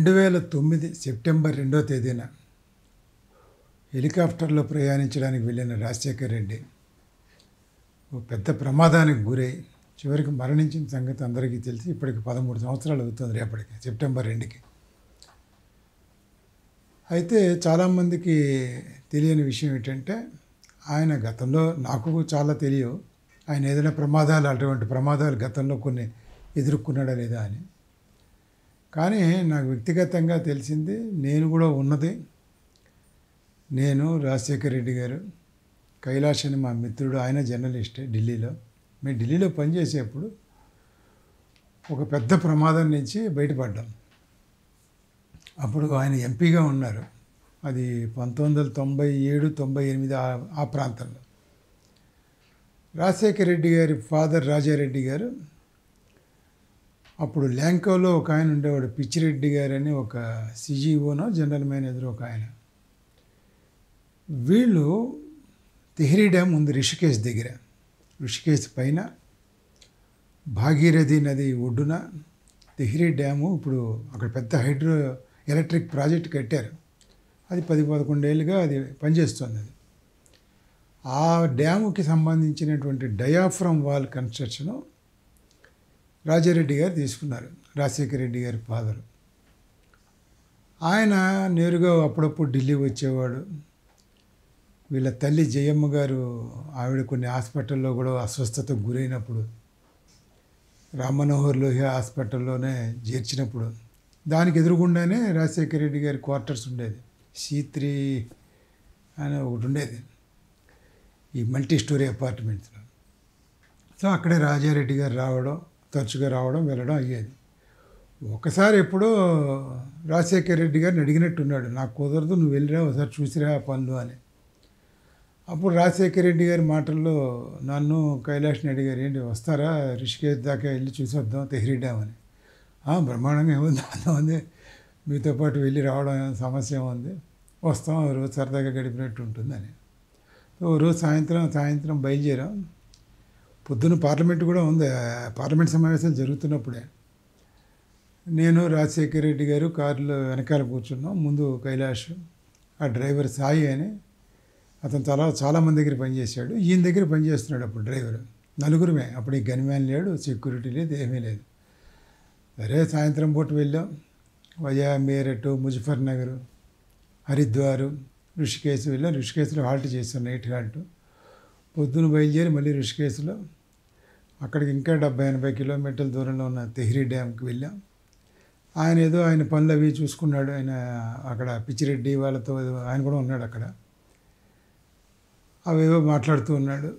రెండు వేల తొమ్మిది సెప్టెంబర్ రెండో తేదీన హెలికాప్టర్లో ప్రయాణించడానికి వెళ్ళిన రాజశేఖర్ రెడ్డి ఓ పెద్ద ప్రమాదానికి గురై చివరికి మరణించిన సంగతి అందరికీ తెలిసి ఇప్పటికి పదమూడు సంవత్సరాలు అవుతుంది రేపటికి సెప్టెంబర్ రెండుకి అయితే చాలామందికి తెలియని విషయం ఏంటంటే ఆయన గతంలో నాకు చాలా తెలియవు ఆయన ఏదైనా ప్రమాదాలు అటువంటి ప్రమాదాలు గతంలో కొన్ని ఎదుర్కొన్నాడా లేదా అని కానీ నాకు వ్యక్తిగతంగా తెలిసింది నేను కూడా ఉన్నది నేను రాజశేఖర్ రెడ్డి గారు కైలాష్ అని మా మిత్రుడు ఆయన జర్నలిస్ట్ ఢిల్లీలో మేము ఢిల్లీలో పనిచేసేప్పుడు ఒక పెద్ద ప్రమాదం నుంచి బయటపడ్డాం అప్పుడు ఆయన ఎంపీగా ఉన్నారు అది పంతొమ్మిది వందల తొంభై ఏడు తొంభై ఎనిమిది ఆ ప్రాంతంలో రాజశేఖర రెడ్డి గారి ఫాదర్ రాజారెడ్డి గారు అప్పుడు ల్యాంకోలో ఒక ఆయన ఉండేవాడు పిచ్చిరెడ్డి గారు అని ఒక సిజీఓనో జనరల్ మేనేజర్ ఒక ఆయన వీళ్ళు తెహ్రీ డ్యామ్ ఉంది రిషికేశ్ దగ్గర రిషికేశ్ పైన భాగీరథి నది ఒడ్డున తెహ్రీ డ్యాము ఇప్పుడు అక్కడ పెద్ద హైడ్రో ఎలక్ట్రిక్ ప్రాజెక్ట్ కట్టారు అది పది పదకొండేళ్ళుగా అది పనిచేస్తుంది అది ఆ డ్యాముకి సంబంధించినటువంటి డయాఫ్రమ్ వాల్ కన్స్ట్రక్షను రాజారెడ్డి గారు తీసుకున్నారు రాజశేఖర రెడ్డి గారి ఫాదరు ఆయన నేరుగా అప్పుడప్పుడు ఢిల్లీ వచ్చేవాడు వీళ్ళ తల్లి జయమ్మ గారు ఆవిడ కొన్ని హాస్పిటల్లో కూడా అస్వస్థతకు గురైనప్పుడు మనోహర్ లోహియా హాస్పిటల్లోనే చేర్చినప్పుడు దానికి ఎదురుగుండానే రాజశేఖర రెడ్డి గారి క్వార్టర్స్ ఉండేది సి త్రీ అని ఒకటి ఉండేది ఈ మల్టీ స్టోరీ అపార్ట్మెంట్స్లో సో అక్కడే రాజారెడ్డి గారు రావడం తరచుగా రావడం వెళ్ళడం అయ్యేది ఒకసారి ఎప్పుడో రాజశేఖర్ రెడ్డి గారిని అడిగినట్టున్నాడు నాకు కుదరదు నువ్వు వెళ్ళిరా ఒకసారి చూసిరా పనులు అని అప్పుడు రాజశేఖర్ రెడ్డి గారి మాటల్లో నన్ను కైలాష్ని అడిగారు ఏంటి వస్తారా రిషికేష్ దాకా వెళ్ళి చూసి వద్దాం తెహ్రీ డ్యామ్ అని బ్రహ్మాండంగా ఏముంది అర్థం ఉంది మీతో పాటు వెళ్ళి రావడం సమస్య ఉంది వస్తాం రోజు సరదాగా గడిపినట్టు ఉంటుందని ఓ రోజు సాయంత్రం సాయంత్రం బయలుదేరాం పొద్దున పార్లమెంట్ కూడా ఉంది పార్లమెంట్ సమావేశాలు జరుగుతున్నప్పుడే నేను రాజశేఖర్ రెడ్డి గారు కారులో వెనకాల కూర్చున్నాం ముందు కైలాష్ ఆ డ్రైవర్ సాయి అని అతను చాలా చాలామంది దగ్గర పనిచేశాడు ఈయన దగ్గర పనిచేస్తున్నాడు అప్పుడు డ్రైవర్ నలుగురమే అప్పుడు ఈ గనిమ్యాన్ లేడు సెక్యూరిటీ లేదు ఏమీ లేదు సరే సాయంత్రం పూట వెళ్ళాం వయా మేరట్ ముజఫర్నగర్ హరిద్వారు ఋషికేశ్ వెళ్ళాం ఋషికేశ్లో హాల్ట్ చేస్తాం నైట్ హాల్ట్ పొద్దున బయలుదేరి మళ్ళీ ఋషికేశ్లో అక్కడికి ఇంకా డెబ్బై ఎనభై కిలోమీటర్ల దూరంలో ఉన్న తెహ్రీ డ్యామ్కి వెళ్ళాం ఆయన ఏదో ఆయన పనులు అవి చూసుకున్నాడు ఆయన అక్కడ పిచ్చిరెడ్డి వాళ్ళతో ఆయన కూడా ఉన్నాడు అక్కడ అవేవో మాట్లాడుతూ ఉన్నాడు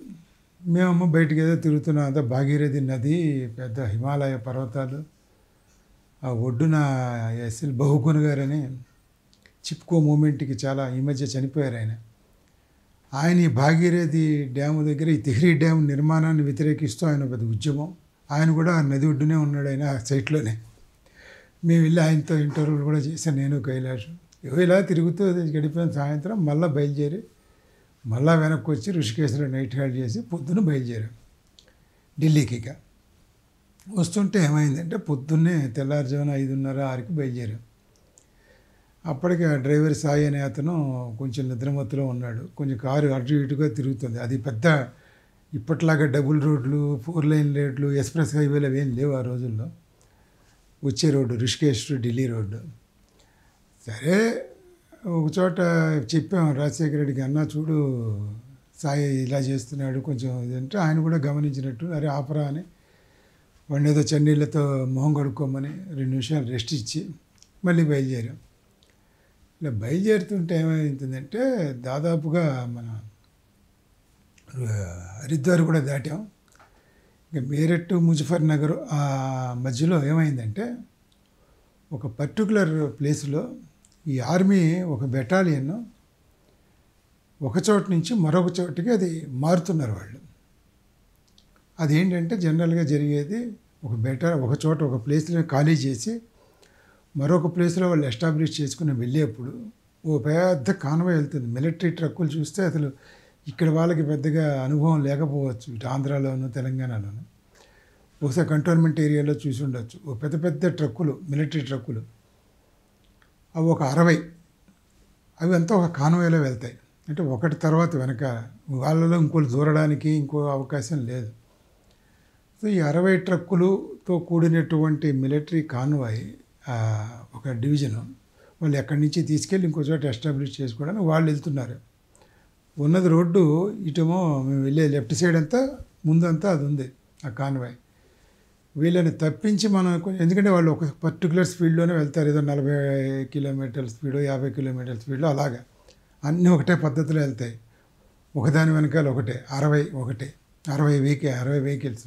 మేమమ్మ బయటికి ఏదో తిరుగుతున్నాం అంతా భాగీరథి నది పెద్ద హిమాలయ పర్వతాలు ఆ ఒడ్డున ఎస్ఎల్ బహుకుని గారని చిప్కో మూమెంట్కి చాలా ఈ మధ్య చనిపోయారు ఆయన ఆయన ఈ భాగీరథి డ్యాము దగ్గర ఈ తిహ్రీ డ్యామ్ నిర్మాణాన్ని వ్యతిరేకిస్తూ ఆయన పెద్ద ఉద్యమం ఆయన కూడా నది ఒడ్డునే ఉన్నాడు ఆయన ఆ సైట్లోనే మేము వెళ్ళి ఆయనతో ఇంటర్వ్యూలు కూడా చేశాను నేను కైలాసం ఇలా తిరుగుతూ గడిపిన సాయంత్రం మళ్ళీ బయలుదేరి మళ్ళీ వెనక్కి వచ్చి ఋషికేశ్వర నైట్ హాల్ట్ చేసి పొద్దున్న బయలుదేరాం ఢిల్లీకి ఇక వస్తుంటే ఏమైందంటే పొద్దున్నే తెల్లారుజామున ఐదున్నర ఆరుకి బయలుదేరాం అప్పటికి ఆ డ్రైవర్ సాయి అనే అతను కొంచెం నిద్రమత్తులో ఉన్నాడు కొంచెం కారు అటు ఇటుగా తిరుగుతుంది అది పెద్ద ఇప్పట్లాగా డబుల్ రోడ్లు ఫోర్ లైన్ రోడ్లు ఎక్స్ప్రెస్ హైవేలు అవేం లేవు ఆ రోజుల్లో వచ్చే రోడ్డు రిషికేష్ ఢిల్లీ రోడ్డు సరే ఒక చోట చెప్పాం రాజశేఖర రెడ్డికి అన్న చూడు సాయి ఇలా చేస్తున్నాడు కొంచెం ఇదంటే ఆయన కూడా గమనించినట్టు అరే ఆపరా అని వాడిని ఏదో చెన్నీళ్ళతో మొహం కడుక్కోమని రెండు నిమిషాలు రెస్ట్ ఇచ్చి మళ్ళీ బయలుదేరాం ఇలా బయలుదేరుతుంటే ఏమైతుందంటే దాదాపుగా మన హరిద్వార్ కూడా దాటాం ఇంకా మేరట్ ముజఫర్ నగర్ ఆ మధ్యలో ఏమైందంటే ఒక పర్టికులర్ ప్లేస్లో ఈ ఆర్మీ ఒక బెటాలియన్ ఒక చోటు నుంచి మరొక చోటుకి అది మారుతున్నారు వాళ్ళు అదేంటంటే జనరల్గా జరిగేది ఒక బెటా ఒక చోట ఒక ప్లేస్లో ఖాళీ చేసి మరొక ప్లేస్లో వాళ్ళు ఎస్టాబ్లిష్ చేసుకుని వెళ్ళేప్పుడు ఓ పెద్ద కాన్వే వెళ్తుంది మిలిటరీ ట్రక్కులు చూస్తే అసలు ఇక్కడ వాళ్ళకి పెద్దగా అనుభవం లేకపోవచ్చు ఇటు ఆంధ్రాలోను తెలంగాణలోను బహుశా కంటోన్మెంట్ ఏరియాలో చూసి ఉండొచ్చు ఓ పెద్ద పెద్ద ట్రక్కులు మిలిటరీ ట్రక్కులు అవి ఒక అరవై అవి అంతా ఒక కాన్వేలో వెళ్తాయి అంటే ఒకటి తర్వాత వెనక వాళ్ళలో ఇంకోటి దూరడానికి ఇంకో అవకాశం లేదు సో ఈ అరవై ట్రక్కులతో కూడినటువంటి మిలిటరీ కాన్వాయి ఒక డివిజను వాళ్ళు ఎక్కడి నుంచి తీసుకెళ్ళి ఇంకో చోట ఎస్టాబ్లిష్ చేసుకోవడానికి వాళ్ళు వెళ్తున్నారు ఉన్నది రోడ్డు ఇటేమో మేము వెళ్ళే లెఫ్ట్ సైడ్ అంతా ముందంతా అది ఉంది ఆ కాన్వాయ్ వీళ్ళని తప్పించి మనం ఎందుకంటే వాళ్ళు ఒక పర్టికులర్ స్పీడ్లోనే వెళ్తారు ఏదో నలభై కిలోమీటర్ల స్పీడ్ యాభై కిలోమీటర్ల స్పీడ్లో అలాగా అన్నీ ఒకటే పద్ధతిలో వెళ్తాయి ఒకదాని వెనకాల ఒకటే అరవై ఒకటే అరవై వెహికల్ అరవై వెహికల్స్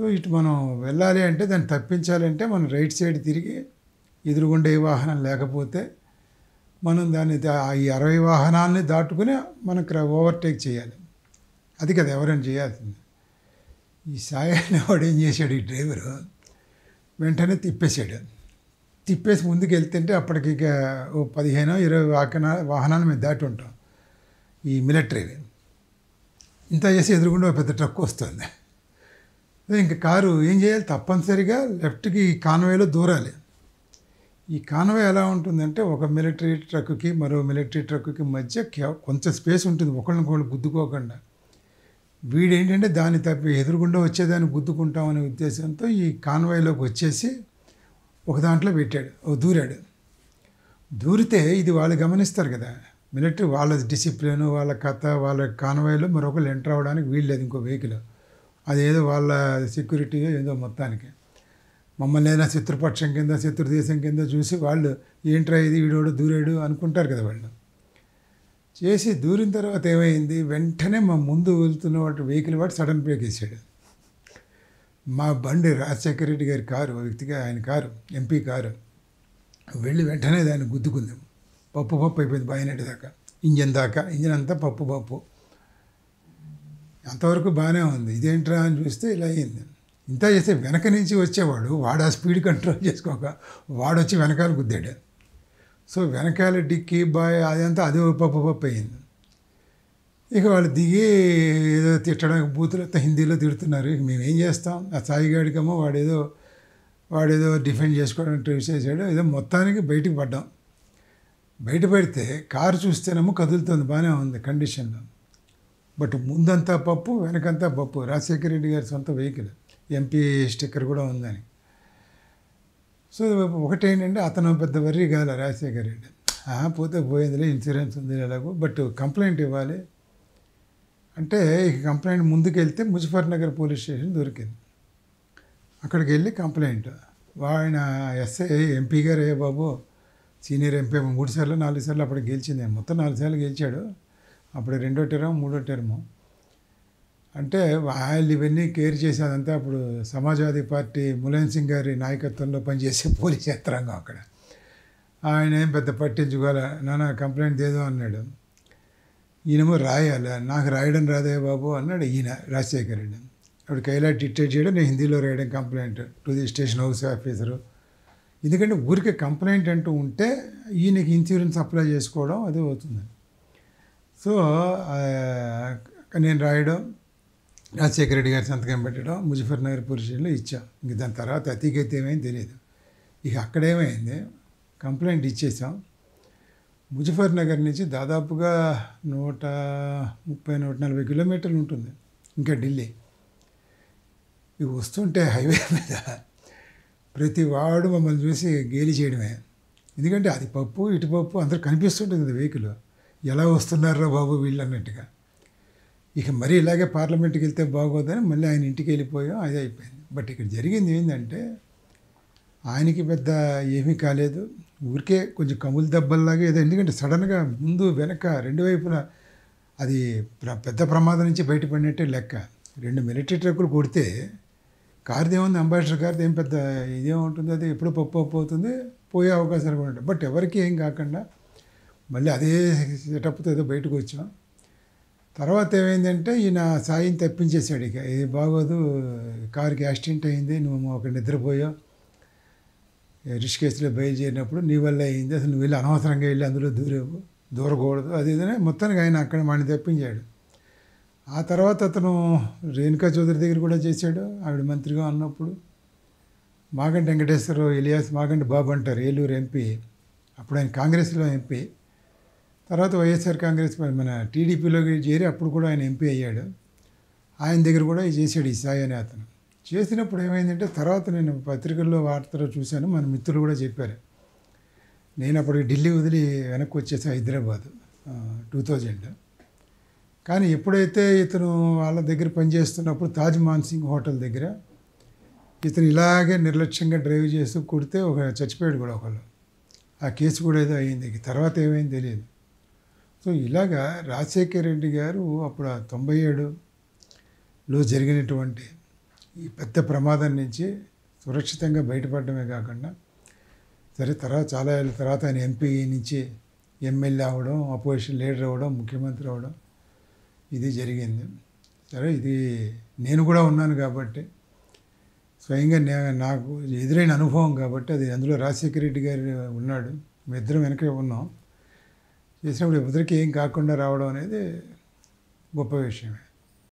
సో ఇటు మనం వెళ్ళాలి అంటే దాన్ని తప్పించాలంటే మనం రైట్ సైడ్ తిరిగి ఎదురుగుండే వాహనం లేకపోతే మనం దాన్ని ఈ అరవై వాహనాలని దాటుకుని మనకు ఓవర్టేక్ చేయాలి అది కదా ఎవరైనా చేయాల్సింది ఈ సాయాన్ని వాడు ఏం చేశాడు ఈ డ్రైవరు వెంటనే తిప్పేశాడు తిప్పేసి ముందుకు వెళ్తుంటే అప్పటికి ఇక ఓ పదిహేను ఇరవై వాహన వాహనాలు మేము దాటి ఉంటాం ఈ మిలిటరీవి ఇంత చేసి ఎదురుగుండా పెద్ద ట్రక్ వస్తుంది ఇంక కారు ఏం చేయాలి తప్పనిసరిగా లెఫ్ట్కి ఈ కాన్వేలో దూరాలి ఈ కాన్వే ఎలా ఉంటుందంటే ఒక మిలిటరీ ట్రక్కి మరో మిలిటరీ ట్రక్కి మధ్య కొంచెం స్పేస్ ఉంటుంది ఒకళ్ళనికొకళ్ళు గుద్దుకోకుండా వీడేంటంటే దాన్ని తప్పి ఎదురుగుండా వచ్చేదాన్ని గుద్దుకుంటామనే ఉద్దేశంతో ఈ కాన్వాయ్లోకి వచ్చేసి ఒక దాంట్లో పెట్టాడు దూరాడు దూరితే ఇది వాళ్ళు గమనిస్తారు కదా మిలిటరీ వాళ్ళ డిసిప్లిన్ వాళ్ళ కథ వాళ్ళ కాన్వేలో మరొకరు ఎంటర్ అవ్వడానికి లేదు ఇంకో వెహికల్ అదేదో వాళ్ళ సెక్యూరిటీ ఏదో మొత్తానికి మమ్మల్ని ఏదైనా శత్రుపక్షం కింద శత్రుదేశం కింద చూసి వాళ్ళు ఏంట్రా ఇది వీడోడు దూరేడు అనుకుంటారు కదా వాళ్ళు చేసి దూరిన తర్వాత ఏమైంది వెంటనే మా ముందు వెళ్తున్న వాటి వెహికల్ వాడు సడన్ బ్రేక్ వేసాడు మా బండి రాజశేఖర రెడ్డి గారి కారు వ్యక్తిగా ఆయన కారు ఎంపీ కారు వెళ్ళి వెంటనే దాన్ని గుద్దుకుందాం పప్పు పప్పు అయిపోయింది బాయినటి దాకా ఇంజన్ దాకా ఇంజన్ అంతా పప్పు పప్పు అంతవరకు బాగానే ఉంది ఇదేంట్రా అని చూస్తే ఇలా అయింది ఇంత చేస్తే వెనక నుంచి వచ్చేవాడు వాడు ఆ స్పీడ్ కంట్రోల్ చేసుకోక వాడు వచ్చి వెనకాల గుద్దాడు సో వెనకాల డిక్కి బాయ్ అదంతా అదే పప్పు పప్పు అయింది ఇక వాళ్ళు దిగి ఏదో తిట్టడానికి బూతులు హిందీలో తిడుతున్నారు ఇక మేము ఏం చేస్తాం ఆ సాయిగాడికేమో వాడేదో వాడేదో డిఫెండ్ చేసుకోవడానికి ట్రై చేశాడు ఏదో మొత్తానికి బయటికి పడ్డాం బయట కారు చూస్తేనేమో కదులుతుంది బాగానే ఉంది కండిషన్లో బట్ ముందంతా పప్పు వెనకంతా పప్పు రాజశేఖర రెడ్డి గారి సొంత వెహికల్ ఎంపీ స్టిక్కర్ కూడా ఉందని సో ఒకటేంటంటే అతను పెద్ద వర్రీ కాల రాజశేఖర రెడ్డి పోతే పోయిందిలే ఇన్సూరెన్స్ ఉంది ఎలాగో బట్ కంప్లైంట్ ఇవ్వాలి అంటే ఇక కంప్లైంట్ ముందుకెళ్తే వెళ్తే ముజఫర్నగర్ పోలీస్ స్టేషన్ దొరికింది అక్కడికి వెళ్ళి కంప్లైంట్ ఆయన ఎస్ఐ ఎంపీ గారు బాబు సీనియర్ ఎంపీ మూడు సార్లు నాలుగు సార్లు అప్పుడు గెలిచింది మొత్తం నాలుగు సార్లు గెలిచాడు అప్పుడు రెండో టర్మ్ మూడో టర్ము అంటే వాళ్ళు ఇవన్నీ కేర్ చేసేదంతా అప్పుడు సమాజ్వాదీ పార్టీ ములయన్ సింగ్ గారి నాయకత్వంలో పనిచేసే పోలీస్ యంత్రాంగం అక్కడ ఆయన ఏం పెద్ద పట్టించుకోవాల నాన్న కంప్లైంట్ ఏదో అన్నాడు ఈయనము రాయాలి నాకు రాయడం రాదే బాబు అన్నాడు ఈయన రాజశేఖర్ రెడ్డి అప్పుడు కైలా డిక్టేట్ చేయడం నేను హిందీలో రాయడం complaint to the station house officer ఎందుకంటే ఊరికే కంప్లైంట్ అంటూ ఉంటే ఈయనకి ఇన్సూరెన్స్ అప్లై చేసుకోవడం అది అవుతుంది సో నేను రాయడం రాజశేఖర రెడ్డి గారి సంతకం పెట్టడం ముజఫర్ నగర్ పోలీసులో ఇచ్చాం ఇంక దాని తర్వాత అతిగతి ఏమైంది తెలియదు ఇక అక్కడేమైంది కంప్లైంట్ ఇచ్చేసాం ముజఫర్ నగర్ నుంచి దాదాపుగా నూట ముప్పై నూట నలభై కిలోమీటర్లు ఉంటుంది ఇంకా ఢిల్లీ ఇవి వస్తుంటే హైవే మీద ప్రతి వాడు మమ్మల్ని చూసి గేలి చేయడమే ఎందుకంటే అది పప్పు ఇటు పప్పు అందరు కనిపిస్తుంటుంది వెహికల్ ఎలా వస్తున్నారో బాబు వీళ్ళు అన్నట్టుగా ఇక మరీ ఇలాగే పార్లమెంట్కి వెళ్తే బాగోదని మళ్ళీ ఆయన ఇంటికి వెళ్ళిపోయాం అదే అయిపోయింది బట్ ఇక్కడ జరిగింది ఏంటంటే ఆయనకి పెద్ద ఏమీ కాలేదు ఊరికే కొంచెం కములు దెబ్బల్లాగా ఏదో ఎందుకంటే సడన్గా ముందు వెనక రెండు వైపున అది పెద్ద ప్రమాదం నుంచి బయటపడినట్టే లెక్క రెండు మిలిటరీ ట్రక్కులు కొడితే కారుది ఏముంది అంబాసిడర్ కారుది ఏం పెద్ద ఇదేముంటుంది అది ఎప్పుడు పప్పు పప్పు అవుతుంది పోయే అవకాశాలు కూడా ఉంటాయి బట్ ఎవరికి ఏం కాకుండా మళ్ళీ అదే సెటప్తో ఏదో బయటకు వచ్చాం తర్వాత ఏమైందంటే ఈయన సాయం తప్పించేశాడు ఇక ఇది బాగోదు కారుకి యాక్సిడెంట్ అయింది నువ్వు ఒక నిద్రపోయావు బయలు బయలుదేరినప్పుడు నీ వల్ల అయింది అసలు నువ్వు వెళ్ళి అనవసరంగా వెళ్ళి అందులో దూరేవు దూరకూడదు అది ఏదైనా మొత్తానికి ఆయన అక్కడ మాని తప్పించాడు ఆ తర్వాత అతను రేణుకా చౌదరి దగ్గర కూడా చేశాడు ఆవిడ మంత్రిగా ఉన్నప్పుడు మాగంటి వెంకటేశ్వరరావు ఇలియాస్ మాగంటి బాబు అంటారు ఏలూరు ఎంపీ అప్పుడు ఆయన కాంగ్రెస్లో ఎంపీ తర్వాత వైఎస్ఆర్ కాంగ్రెస్ మన టీడీపీలోకి చేరి అప్పుడు కూడా ఆయన ఎంపీ అయ్యాడు ఆయన దగ్గర కూడా చేశాడు ఈ సాయి అనే అతను చేసినప్పుడు ఏమైందంటే తర్వాత నేను పత్రికల్లో వార్తలో చూశాను మన మిత్రులు కూడా చెప్పారు నేను అప్పటికి ఢిల్లీ వదిలి వెనక్కి వచ్చేసి హైదరాబాద్ టూ థౌజండ్ కానీ ఎప్పుడైతే ఇతను వాళ్ళ దగ్గర పనిచేస్తున్నప్పుడు తాజ్ మాన్సింగ్ హోటల్ దగ్గర ఇతను ఇలాగే నిర్లక్ష్యంగా డ్రైవ్ చేస్తూ కొడితే ఒక చచ్చిపోయాడు కూడా ఒకళ్ళు ఆ కేసు కూడా ఏదో అయ్యింది తర్వాత ఏమైంది తెలియదు సో ఇలాగా రాజశేఖర్ రెడ్డి గారు అప్పుడు తొంభై ఏడులో జరిగినటువంటి ఈ పెద్ద ప్రమాదం నుంచి సురక్షితంగా బయటపడమే కాకుండా సరే తర్వాత చాలా ఏళ్ళ తర్వాత ఆయన ఎంపీ నుంచి ఎమ్మెల్యే అవ్వడం అపోజిషన్ లీడర్ అవ్వడం ముఖ్యమంత్రి అవ్వడం ఇది జరిగింది సరే ఇది నేను కూడా ఉన్నాను కాబట్టి స్వయంగా నాకు ఎదురైన అనుభవం కాబట్టి అది అందులో రాజశేఖర రెడ్డి గారు ఉన్నాడు మేము ఇద్దరం వెనకే ఉన్నాం చేసినప్పుడు ఎవరికి ఏం కాకుండా రావడం అనేది గొప్ప విషయమే